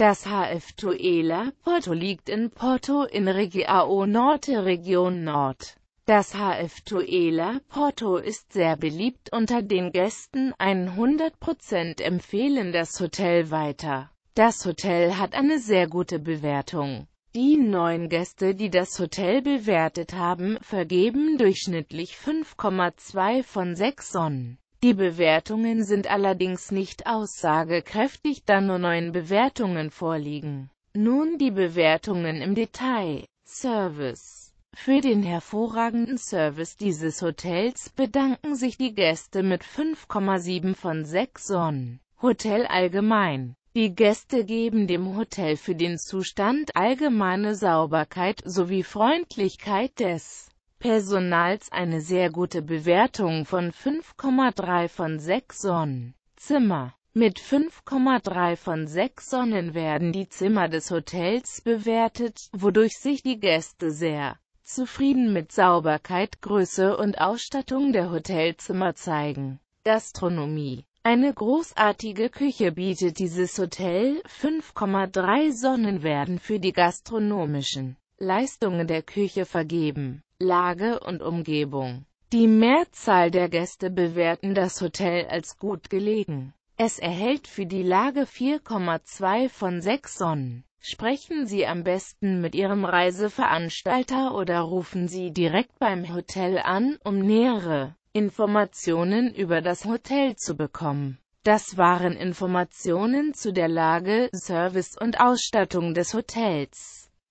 Das HF Tuela Porto liegt in Porto in Regiao Norte Region Nord. Das HF Tuela Porto ist sehr beliebt unter den Gästen, 100% empfehlen das Hotel weiter. Das Hotel hat eine sehr gute Bewertung. Die neuen Gäste, die das Hotel bewertet haben, vergeben durchschnittlich 5,2 von 6 Sonnen. Die Bewertungen sind allerdings nicht aussagekräftig, da nur neun Bewertungen vorliegen. Nun die Bewertungen im Detail. Service Für den hervorragenden Service dieses Hotels bedanken sich die Gäste mit 5,7 von 6 Sonnen. Hotel allgemein die Gäste geben dem Hotel für den Zustand allgemeine Sauberkeit sowie Freundlichkeit des Personals eine sehr gute Bewertung von 5,3 von 6 Sonnen. Zimmer mit 5,3 von 6 Sonnen werden die Zimmer des Hotels bewertet, wodurch sich die Gäste sehr zufrieden mit Sauberkeit, Größe und Ausstattung der Hotelzimmer zeigen. Gastronomie Eine großartige Küche bietet dieses Hotel, 5,3 Sonnen werden für die gastronomischen Leistungen der Küche vergeben. Lage und Umgebung. Die Mehrzahl der Gäste bewerten das Hotel als gut gelegen. Es erhält für die Lage 4,2 von 6 Sonnen. Sprechen Sie am besten mit Ihrem Reiseveranstalter oder rufen Sie direkt beim Hotel an, um nähere Informationen über das Hotel zu bekommen. Das waren Informationen zu der Lage, Service und Ausstattung des Hotels.